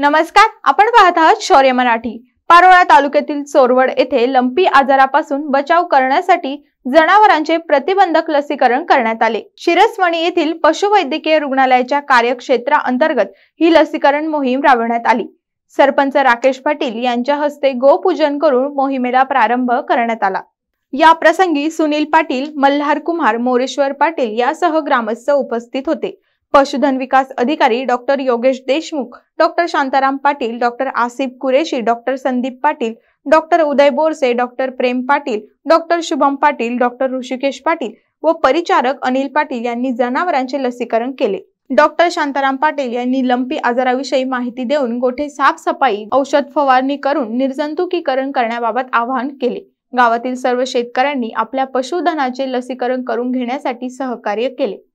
नमस्कार आपण पाहत आहात शौर्य मराठी पारोळा तालुक्यातील चोरवड येथे लंपी आजारापासून बचाव करण्यासाठी जनावरांचे प्रतिबंधक लसीकरण करण्यात आले शिरसवणी येथील पशुवैद्यकीय रुग्णालयाच्या कार्यक्षेत्रा अंतर्गत ही लसीकरण मोहीम राबवण्यात आली सरपंच राकेश पाटील यांच्या हस्ते गोपूजन करून मोहिमेला प्रारंभ करण्यात आला या प्रसंगी सुनील पाटील मल्हार कुमार मोरेश्वर पाटील यासह ग्रामस्थ उपस्थित होते पशुधन विकास अधिकारी doctor Yogesh Deshmukh doctor Shantaram Patil doctor Asif Qureshi doctor Sandeep Patil doctor Uday Borse doctor Prem Patil doctor Shubham Patil doctor Rishikesh Patil व परिचारक अनिल पाटील यांनी जनावरांचे लसीकरण केले डॉक्टर शांताराम पाटील यांनी लंपी आजाराविषयी माहिती देऊन गोठे साफसफाई औषध फवारणी करून निर्जंतुकीकरण करण्याबाबत आवाहन केले गावातील सर्व शेतकऱ्यांनी आपल्या पशुधनाचे लसीकरण करून घेण्यासाठी सहकार्य केले